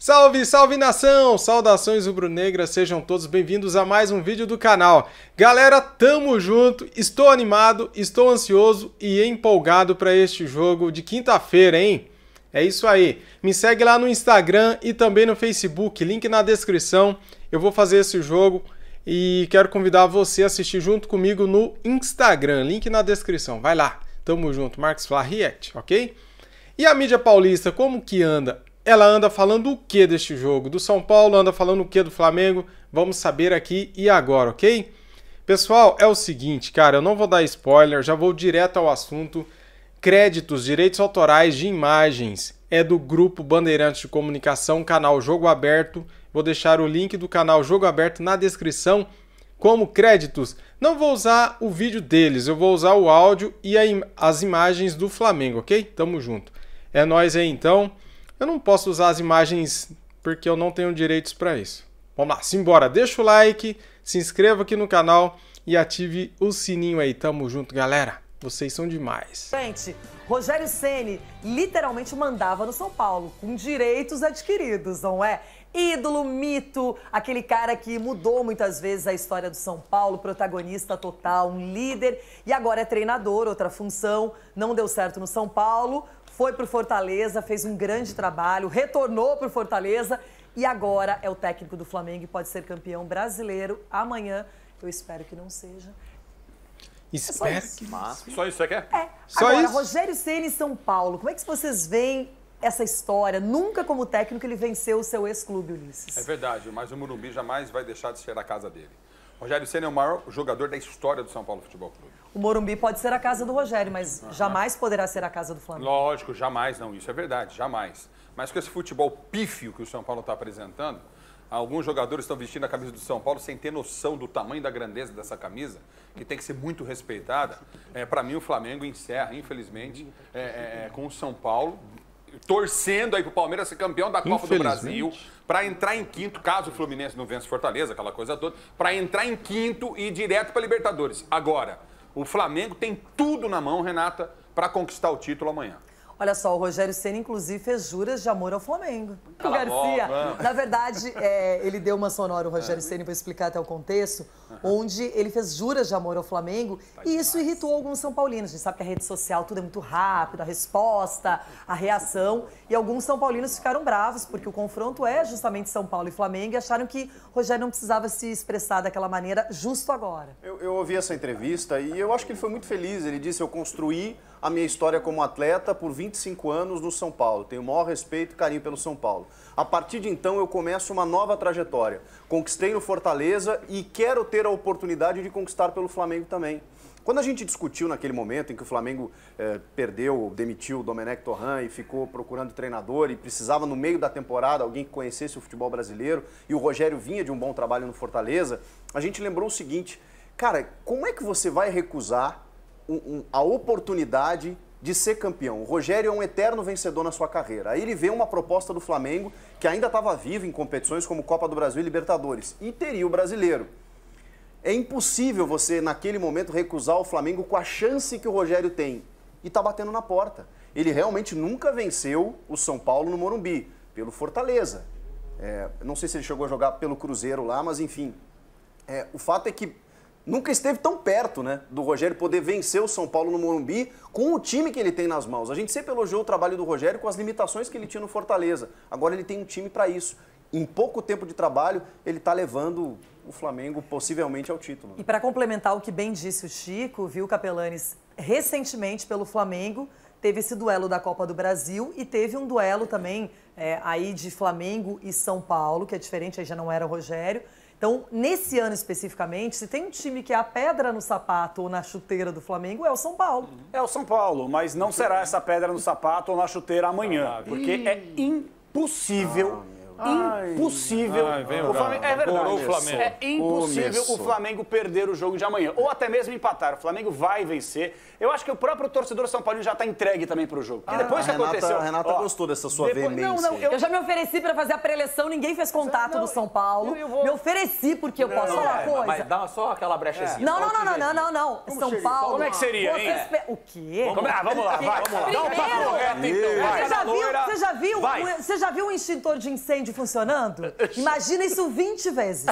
Salve, salve nação! Saudações rubro-negras, sejam todos bem-vindos a mais um vídeo do canal. Galera, tamo junto, estou animado, estou ansioso e empolgado para este jogo de quinta-feira, hein? É isso aí. Me segue lá no Instagram e também no Facebook, link na descrição. Eu vou fazer esse jogo e quero convidar você a assistir junto comigo no Instagram, link na descrição. Vai lá. Tamo junto, Marcos Fla React, OK? E a mídia paulista, como que anda? ela anda falando o que deste jogo? Do São Paulo, anda falando o que do Flamengo? Vamos saber aqui e agora, ok? Pessoal, é o seguinte, cara, eu não vou dar spoiler, já vou direto ao assunto. Créditos, direitos autorais de imagens é do grupo Bandeirantes de Comunicação, canal Jogo Aberto. Vou deixar o link do canal Jogo Aberto na descrição como créditos. Não vou usar o vídeo deles, eu vou usar o áudio e im as imagens do Flamengo, ok? Tamo junto. É nós aí então. Eu não posso usar as imagens porque eu não tenho direitos para isso. Vamos lá, simbora. Deixa o like, se inscreva aqui no canal e ative o sininho aí. Tamo junto, galera. Vocês são demais. Gente, Rogério Ceni literalmente mandava no São Paulo, com direitos adquiridos, não é? Ídolo, mito, aquele cara que mudou muitas vezes a história do São Paulo, protagonista total, um líder e agora é treinador, outra função. Não deu certo no São Paulo, foi para Fortaleza, fez um grande trabalho, retornou para Fortaleza e agora é o técnico do Flamengo e pode ser campeão brasileiro amanhã. Eu espero que não seja. Espero é que massa. Só isso você é quer? É? é. Só agora, isso? Rogério Ceni em São Paulo, como é que vocês veem essa história? Nunca como técnico ele venceu o seu ex-clube, Ulisses. É verdade, mas o Murumbi jamais vai deixar de ser a casa dele. Rogério Ceni é o maior jogador da história do São Paulo Futebol Clube. O Morumbi pode ser a casa do Rogério, mas uhum. jamais poderá ser a casa do Flamengo. Lógico, jamais não. Isso é verdade, jamais. Mas com esse futebol pífio que o São Paulo está apresentando, alguns jogadores estão vestindo a camisa do São Paulo sem ter noção do tamanho da grandeza dessa camisa, que tem que ser muito respeitada. É, Para mim, o Flamengo encerra, infelizmente, é, é, é, com o São Paulo, torcendo aí pro Palmeiras ser campeão da Copa do Brasil, para entrar em quinto, caso o Fluminense não vença Fortaleza, aquela coisa toda, para entrar em quinto e ir direto para Libertadores. Agora, o Flamengo tem tudo na mão, Renata, para conquistar o título amanhã. Olha só, o Rogério Senna, inclusive, fez juras de amor ao Flamengo. Cala Garcia. Na verdade, é, ele deu uma sonora, o Rogério Senna, para explicar até o contexto, onde ele fez juras de amor ao Flamengo tá e isso irritou alguns São Paulinos. A gente sabe que a rede social tudo é muito rápido, a resposta, a reação. E alguns São Paulinos ficaram bravos, porque o confronto é justamente São Paulo e Flamengo e acharam que Rogério não precisava se expressar daquela maneira justo agora. Eu, eu ouvi essa entrevista e eu acho que ele foi muito feliz. Ele disse: Eu construí a minha história como atleta por 25 anos no São Paulo. Tenho o maior respeito e carinho pelo São Paulo. A partir de então, eu começo uma nova trajetória. Conquistei no Fortaleza e quero ter a oportunidade de conquistar pelo Flamengo também. Quando a gente discutiu naquele momento em que o Flamengo eh, perdeu, demitiu o Domenech Torran e ficou procurando treinador e precisava no meio da temporada alguém que conhecesse o futebol brasileiro e o Rogério vinha de um bom trabalho no Fortaleza, a gente lembrou o seguinte, cara, como é que você vai recusar um, um, a oportunidade de ser campeão. O Rogério é um eterno vencedor na sua carreira. Aí ele vê uma proposta do Flamengo que ainda estava vivo em competições como Copa do Brasil e Libertadores e teria o brasileiro. É impossível você, naquele momento, recusar o Flamengo com a chance que o Rogério tem. E está batendo na porta. Ele realmente nunca venceu o São Paulo no Morumbi, pelo Fortaleza. É, não sei se ele chegou a jogar pelo Cruzeiro lá, mas enfim. É, o fato é que nunca esteve tão perto, né, do Rogério poder vencer o São Paulo no Morumbi com o time que ele tem nas mãos. A gente sempre elogiou o trabalho do Rogério com as limitações que ele tinha no Fortaleza. Agora ele tem um time para isso. Em pouco tempo de trabalho, ele está levando o Flamengo possivelmente ao título. E para complementar o que bem disse o Chico, viu, Capelanes, recentemente pelo Flamengo, teve esse duelo da Copa do Brasil e teve um duelo também é, aí de Flamengo e São Paulo, que é diferente, aí já não era o Rogério, então, nesse ano especificamente, se tem um time que é a pedra no sapato ou na chuteira do Flamengo, é o São Paulo. Uhum. É o São Paulo, mas não será essa pedra no sapato ou na chuteira amanhã, tá, tá. porque é impossível ah, Ai, impossível. Ai, o Flamengo, é verdade. O Flamengo. É impossível Começou. o Flamengo perder o jogo de amanhã. Ou até mesmo empatar. O Flamengo vai vencer. Eu acho que o próprio torcedor São Paulo já está entregue também para o jogo. Porque ah, depois que Renata, aconteceu. A Renata ó, gostou dessa sua depois, veemência. Não, não, eu... eu... já me ofereci para fazer a preleção, ninguém fez contato não, do São Paulo. Eu, eu vou... Me ofereci porque eu posso falar é, coisa. Mas dá só aquela brechazinha. É. Não, não, não, não, não, não, Como São Paulo. Como é que seria, hein? O quê? Vamos, lá vamos lá, vai. Vamos lá. Primeiro, Dá um papo reto, então. Você já viu, você já viu, você já viu um extintor de incêndio? vídeo funcionando? Imagina isso 20 vezes.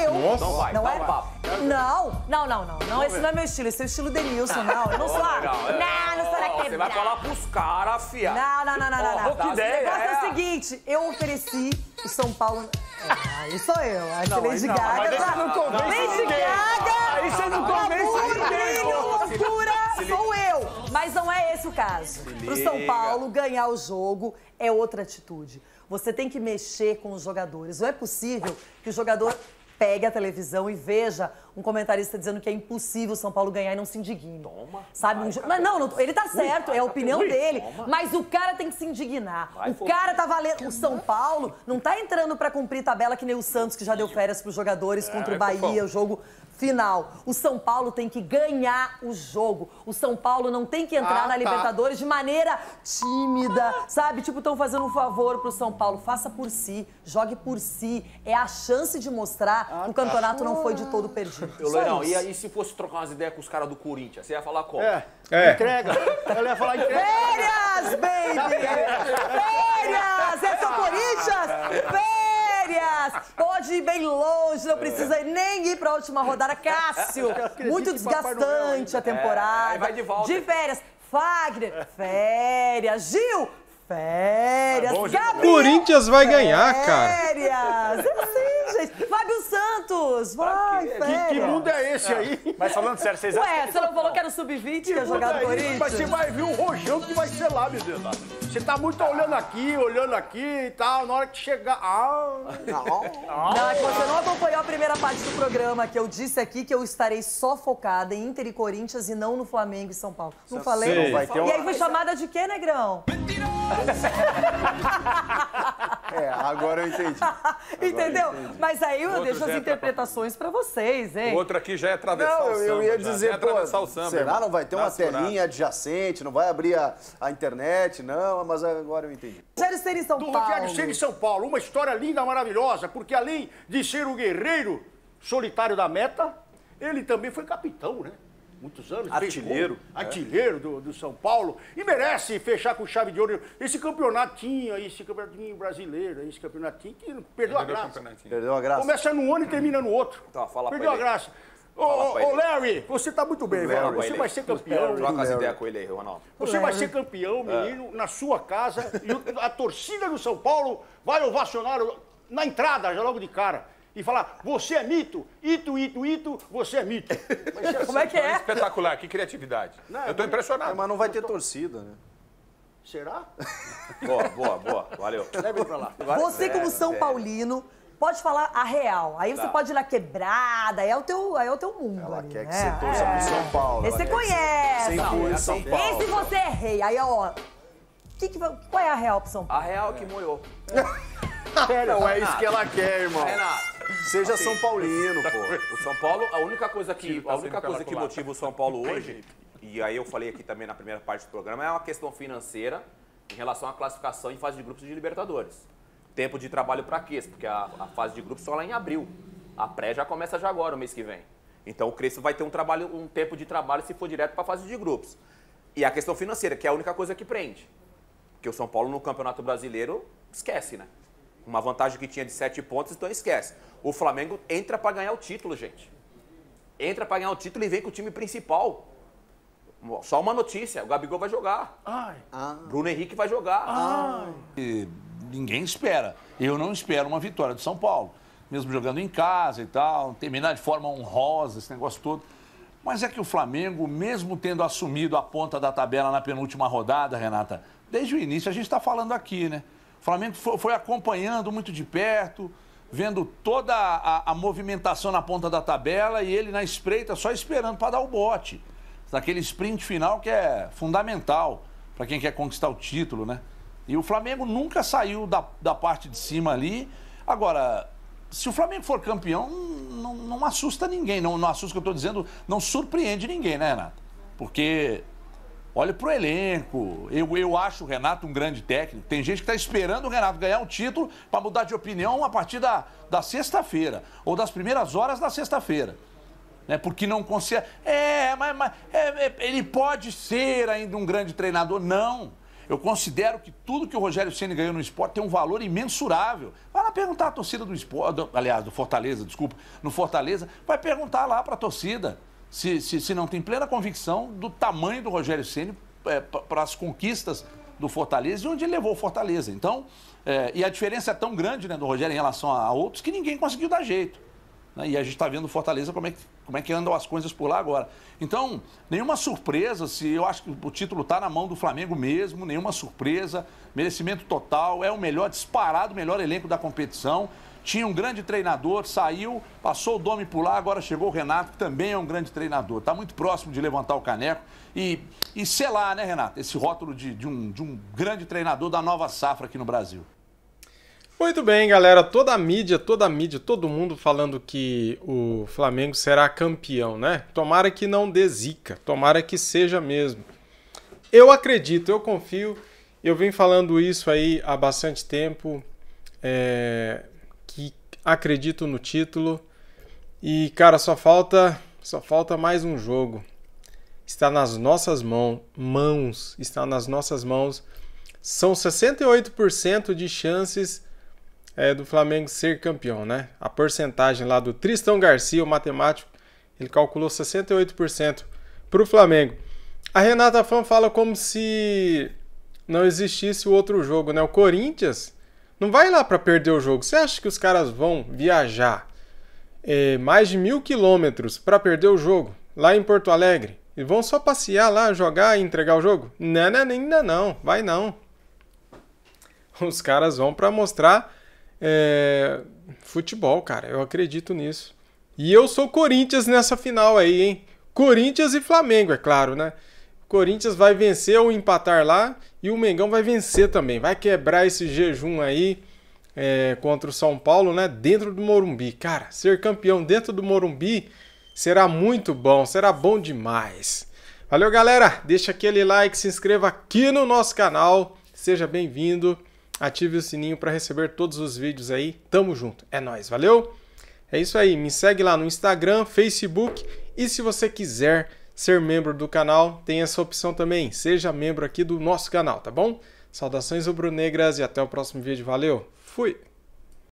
Eu. Nossa. Não vai, não tá é? Não, não, não, não, não. Esse não é meu estilo, esse é o estilo Denilson, não. Eu não sou. É. Não, não sou Você vai falar pros caras, fia. Não, não, não, não, não. O negócio é o é. seguinte: eu ofereci o São Paulo. Ah, aí sou eu, a não, Lady não, Gaga. Mas você tá? não convence Lady Gaga! Aí você não convence ninguém! loucura, sou eu! Mas não é esse o caso. Para o São Paulo ganhar o jogo é outra atitude. Você tem que mexer com os jogadores. Não é possível que o jogador pegue a televisão e veja um comentarista dizendo que é impossível o São Paulo ganhar e não se indigne. Toma. Sabe? Vai, mas não, não, ele tá certo, é a opinião dele. Toma. Mas o cara tem que se indignar. o cara tá valendo. O São Paulo não tá entrando para cumprir tabela que nem o Santos, que já deu férias pros jogadores é, contra o Bahia, o jogo final. O São Paulo tem que ganhar o jogo. O São Paulo não tem que entrar ah, na tá. Libertadores de maneira tímida, sabe? Tipo, estão fazendo um favor pro São Paulo. Faça por si, jogue por si. É a chance de mostrar ah, que o tá. campeonato tá. não foi de todo perdido. Eu, e, e se fosse trocar umas ideias com os caras do Corinthians? Você ia falar como? É. é. Entrega. Ela ia falar entrega. Férias, baby! Férias! Pode ir bem longe, não precisa é. nem ir para a última rodada. Cássio, muito desgastante a temporada. É, vai de volta. De férias. Fagner, férias. Gil, férias. Tá bom, Gabriel, Corinthians vai ganhar, cara. Férias. Eu sei. Santos! Vai, que, que, que, mundo é esse aí? É. Mas falando sério, vocês Ué, você não falou que era o sub-20 que ia jogar do é Corinthians? Mas você vai ver o rojão que vai ser lá, meu Deus. Você tá muito olhando aqui, olhando aqui e tal. Na hora que chegar. Ah, não. não, é que você não acompanhou a primeira parte do programa que eu disse aqui que eu estarei só focada em Inter e Corinthians e não no Flamengo e São Paulo. Não falei? Não vai ter uma... E aí foi chamada de quê, Negrão? Mentiroso! É, agora eu entendi. Agora Entendeu? Eu entendi. Mas aí eu deixo as é interpretações para vocês, hein? Outro aqui já é atravessar não, o samba. Eu ia dizer, é pô, é samba, será irmão? não vai ter uma Nacional. telinha adjacente, não vai abrir a, a, internet, não, mas agora eu entendi. Rogério Ser em São Do Paulo. Do Rogério Ser em São Paulo, uma história linda, maravilhosa, porque além de ser o guerreiro solitário da meta, ele também foi capitão, né? muitos anos. Artilheiro. é. Artilheiro do, do, São Paulo. E merece fechar com chave de ouro. Esse campeonatinho aí, esse campeonatinho brasileiro, esse campeonatinho que perdeu a graça. Perdeu a graça. Começa num ano e termina no outro. Então, fala perdeu a graça. Ô, Larry, você tá muito bem, Larry, Você vai ser campeão. Troca as ideias com ele aí, Ronaldo. Você vai ser campeão, é. menino, é. na sua casa. E a torcida do São Paulo vai ovacionar na entrada, já logo de cara e falar, você é mito, ito, ito, ito, você é mito. Mas, Como é que é, é? Espetacular, que criatividade. Não, é eu tô impressionado. É, mas não vai ter torcida, né? Será? boa, boa, boa. Valeu. Leve pra lá. Você, como São Paulino, pode falar a real. Aí você tá. pode ir na quebrada, aí é o teu, aí é o teu mundo. Ela ali, quer né? que você torça é. pro São Paulo. Esse você conhece. Você São Paulo. Esse você é rei. Aí, ó. Que que, qual é a real pro São Paulo? A real que molhou. É. não é isso que ela quer, irmão. Renato. Seja assim, São Paulino, tá pô. O São Paulo, a única coisa que, tá a única coisa que motiva o São Paulo hoje, e aí eu falei aqui também na primeira parte do programa, é uma questão financeira em relação à classificação em fase de grupos de Libertadores. Tempo de trabalho para quê? Porque a, a fase de grupos só lá em abril. A pré já começa já agora, o mês que vem. Então o Crespo vai ter um trabalho, um tempo de trabalho se for direto para a fase de grupos. E a questão financeira, que é a única coisa que prende. Porque o São Paulo no Campeonato Brasileiro esquece, né? uma vantagem que tinha de sete pontos, então esquece. O Flamengo entra para ganhar o título, gente. Entra para ganhar o título e vem com o time principal. Só uma notícia, o Gabigol vai jogar. Ai. Ah. Bruno Henrique vai jogar. Ai. E ninguém espera. Eu não espero uma vitória do São Paulo. Mesmo jogando em casa e tal, terminar de forma honrosa esse negócio todo. Mas é que o Flamengo, mesmo tendo assumido a ponta da tabela na penúltima rodada, Renata, desde o início a gente está falando aqui, né? O Flamengo foi acompanhando muito de perto, vendo toda a, a movimentação na ponta da tabela e ele na espreita só esperando para dar o bote. Daquele sprint final que é fundamental para quem quer conquistar o título, né? E o Flamengo nunca saiu da, da parte de cima ali. Agora, se o Flamengo for campeão, não, não assusta ninguém. Não, não assusta o que eu estou dizendo, não surpreende ninguém, né, Renato? Porque olha para o elenco. Eu, eu acho o Renato um grande técnico. Tem gente que está esperando o Renato ganhar um título para mudar de opinião a partir da, da sexta-feira ou das primeiras horas da sexta-feira. Né, porque não consegue. É, mas, mas é, é, ele pode ser ainda um grande treinador. Não. Eu considero que tudo que o Rogério Ceni ganhou no esporte tem um valor imensurável. Vai lá perguntar à torcida do esporte, aliás, do Fortaleza, desculpa, no Fortaleza, vai perguntar lá para a torcida se, se, se não tem plena convicção do tamanho do Rogério Ceni é, para as conquistas do Fortaleza e onde ele levou o Fortaleza. Então, é, e a diferença é tão grande né, do Rogério em relação a, a outros que ninguém conseguiu dar jeito. Né? E a gente está vendo o Fortaleza como é, que, como é que andam as coisas por lá agora. Então, nenhuma surpresa, se eu acho que o título está na mão do Flamengo mesmo, nenhuma surpresa, merecimento total, é o melhor disparado, melhor elenco da competição tinha um grande treinador, saiu, passou o Domi por lá, agora chegou o Renato, que também é um grande treinador. Está muito próximo de levantar o caneco e, e selar, né, Renato, esse rótulo de, de, um, de um grande treinador da nova safra aqui no Brasil. Muito bem, galera. Toda a mídia, toda a mídia, todo mundo falando que o Flamengo será campeão, né? Tomara que não dê zica, tomara que seja mesmo. Eu acredito, eu confio. Eu venho falando isso aí há bastante tempo. É que acredito no título. E cara, só falta, só falta mais um jogo. Está nas nossas mãos, mãos, está nas nossas mãos. São 68% de chances é, do Flamengo ser campeão, né? A porcentagem lá do Tristão Garcia, o matemático, ele calculou 68% para o Flamengo. A Renata fã fala como se não existisse o outro jogo, né? O Corinthians não vai lá para perder o jogo. Você acha que os caras vão viajar é, mais de mil quilômetros para perder o jogo lá em Porto Alegre? E vão só passear lá, jogar e entregar o jogo? Não, não, ainda não. Vai não. Os caras vão para mostrar é, futebol, cara. Eu acredito nisso. E eu sou Corinthians nessa final aí, hein? Corinthians e Flamengo, é claro, né? Corinthians vai vencer ou empatar lá e o Mengão vai vencer também. Vai quebrar esse jejum aí é, contra o São Paulo, né? Dentro do Morumbi. Cara, ser campeão dentro do Morumbi será muito bom, será bom demais. Valeu, galera. Deixa aquele like, se inscreva aqui no nosso canal. Seja bem-vindo. Ative o sininho para receber todos os vídeos aí. Tamo junto. É nós, valeu? É isso aí. Me segue lá no Instagram, Facebook e se você quiser ser membro do canal, tem essa opção também. Seja membro aqui do nosso canal, tá bom? Saudações rubro-negras e até o próximo vídeo. Valeu, fui!